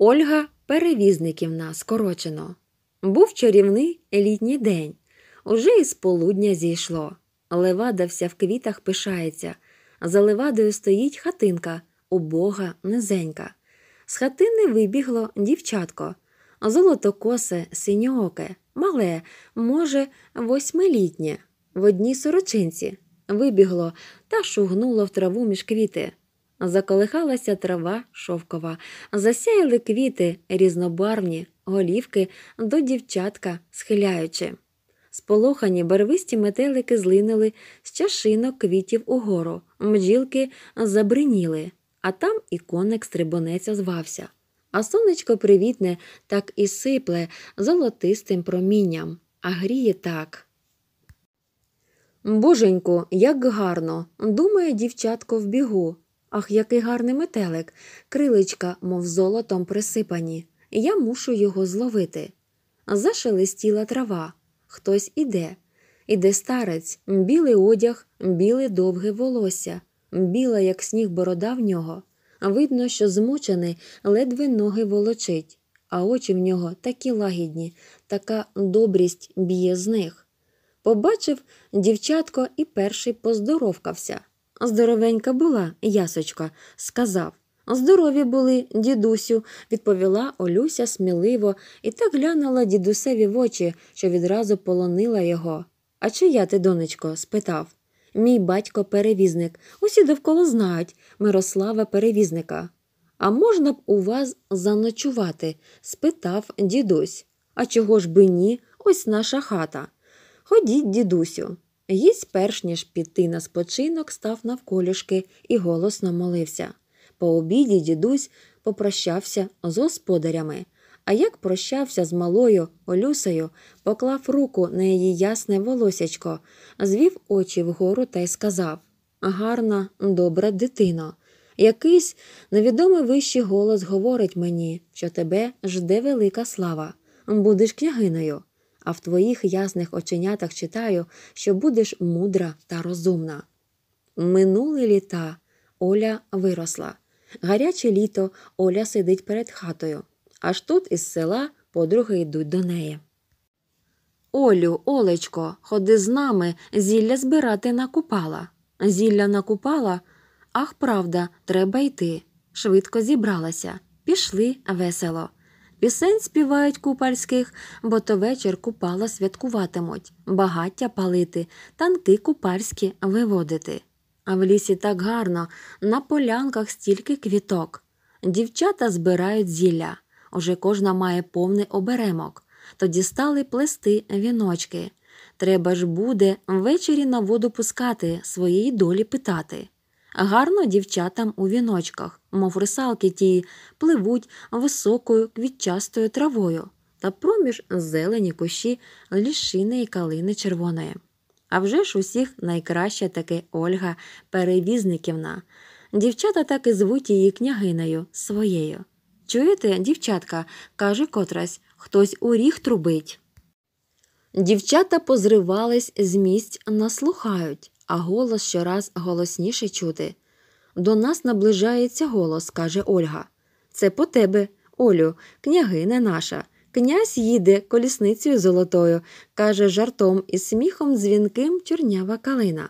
Ольга перевізниківна скорочено. Був чарівний літній день, уже із полудня зійшло. Левада вся в квітах пишається, за левадою стоїть хатинка, убога низенька. З хатини вибігло дівчатко, золотокосе, синьооке, мале, може, восьмилітнє, в одній сорочинці. Вибігло та шугнуло в траву між квіти заколихалася трава шовкова, засяяли квіти різнобарвні, голівки до дівчатка схиляючи. Сполохані барвисті метелики злинили з чашинок квітів угору, мджілки забриніли, а там і коник стрибонець озвався. А сонечко привітне, так і сипле золотистим промінням, а гріє так. Боженьку, як гарно, думає дівчатко в бігу, Ах, який гарний метелик, крилечка, мов золотом присипані. Я мушу його зловити. Зашелестіла трава. Хтось іде. Іде старець, білий одяг, біле довге волосся, біла, як сніг борода в нього. Видно, що змучений, ледве ноги волочить, а очі в нього такі лагідні, така добрість б'є з них. Побачив дівчатко і перший поздоровкався. Здоровенька була, ясочка, сказав. Здорові були, дідусю, відповіла Олюся сміливо і так глянула дідусеві в очі, що відразу полонила його. А чия ти, донечко? спитав. Мій батько перевізник. Усі довкола знають Мирослава перевізника. А можна б у вас заночувати? спитав дідусь. А чого ж би ні? Ось наша хата. Ходіть, дідусю. Гість, перш ніж піти на спочинок, став навколішки і голосно молився. По обіді дідусь попрощався з господарями, а як прощався з малою Олюсею, поклав руку на її ясне волосячко, звів очі вгору та й сказав Гарна, добра дитино. Якийсь невідомий вищий голос говорить мені, що тебе жде велика слава. Будеш княгиною а в твоїх ясних оченятах читаю, що будеш мудра та розумна. Минули літа Оля виросла. Гаряче літо Оля сидить перед хатою, аж тут із села подруги йдуть до неї. Олю, Олечко, ходи з нами, зілля збирати накупала. Зілля накупала, ах, правда, треба йти. Швидко зібралася, пішли весело. Пісень співають купальських, бо то вечір купала святкуватимуть, багаття палити, танки купальські виводити. А в лісі так гарно, на полянках стільки квіток. Дівчата збирають зілля. Уже кожна має повний оберемок. Тоді стали плести віночки. Треба ж буде ввечері на воду пускати, своєї долі питати. Гарно дівчатам у віночках, мов рисалки ті, пливуть високою квітчастою травою та проміж зелені кущі лішини і калини червоної. А вже ж усіх найкраща таки Ольга Перевізниківна. Дівчата так і звуть її княгинею своєю. Чуєте, дівчатка, каже котрась, хтось у ріг трубить. Дівчата позривались з місць, наслухають а голос щораз голосніше чути. До нас наближається голос, каже Ольга. Це по тебе, Олю, княгиня наша. Князь їде колісницею золотою, каже жартом і сміхом дзвінким чорнява калина.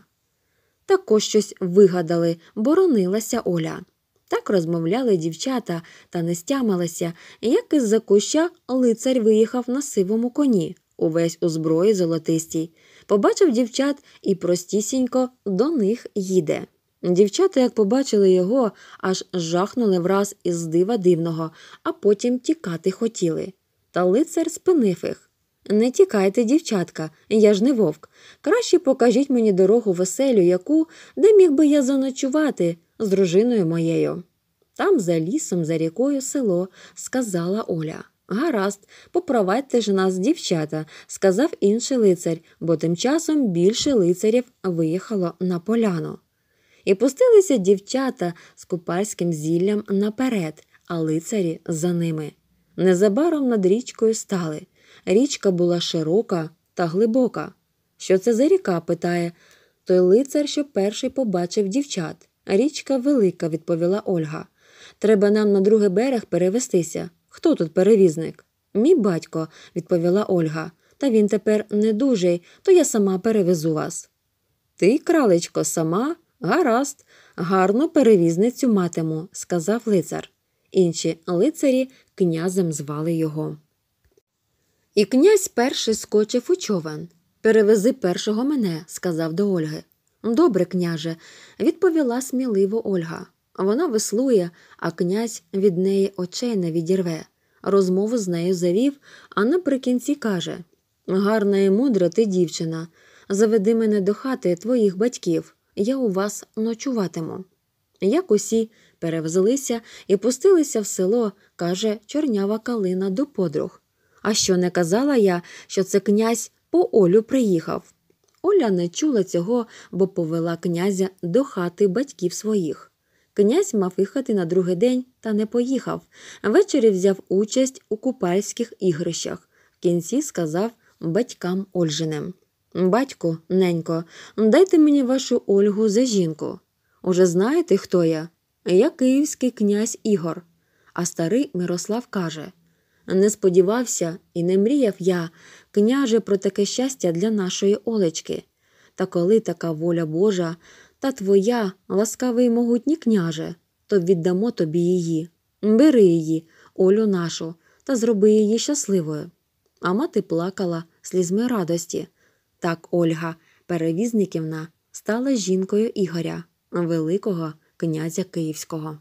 Тако щось вигадали, боронилася Оля. Так розмовляли дівчата та не стямалися, як із за куща лицар виїхав на сивому коні, увесь у зброї золотистій побачив дівчат і простісінько до них їде. Дівчата, як побачили його, аж жахнули враз із дива дивного, а потім тікати хотіли. Та лицар спинив їх. Не тікайте, дівчатка, я ж не вовк. Краще покажіть мені дорогу веселю, яку, де міг би я заночувати з дружиною моєю. Там, за лісом, за рікою, село, сказала Оля. Гаразд, поправайте ж нас, дівчата, сказав інший лицар, бо тим часом більше лицарів виїхало на поляну. І пустилися дівчата з купальським зіллям наперед, а лицарі за ними. Незабаром над річкою стали. Річка була широка та глибока. Що це за ріка? питає той лицар, що перший побачив дівчат. Річка велика, відповіла Ольга. Треба нам на другий берег перевестися. Хто тут перевізник? Мій батько, відповіла Ольга, та він тепер недужий, то я сама перевезу вас. Ти, кралечко, сама? Гаразд, гарну перевізницю матиму, сказав лицар. Інші лицарі князем звали його. І князь перший скочив у човен. Перевези першого мене, сказав до Ольги. Добре, княже, відповіла сміливо Ольга. Вона веслує, а князь від неї очей не відірве. Розмову з нею завів, а наприкінці каже Гарна і мудра ти дівчина. Заведи мене до хати твоїх батьків, я у вас ночуватиму. Як усі перевзлися і пустилися в село, каже чорнява калина до подруг. А що не казала я, що це князь по Олю приїхав? Оля не чула цього, бо повела князя до хати батьків своїх. Князь мав їхати на другий день та не поїхав. Ввечері взяв участь у купальських ігрищах. В кінці сказав батькам Ольжиним Батько, ненько, дайте мені вашу Ольгу за жінку. Уже знаєте, хто я? Я київський князь Ігор. А старий Мирослав каже не сподівався і не мріяв я, княже, про таке щастя для нашої Олечки. Та коли така воля Божа, та твоя, ласкавий могутній княже, то віддамо тобі її. Бери її, Олю нашу, та зроби її щасливою. А мати плакала слізьми радості. Так Ольга, перевізниківна, стала жінкою Ігоря, Великого князя Київського.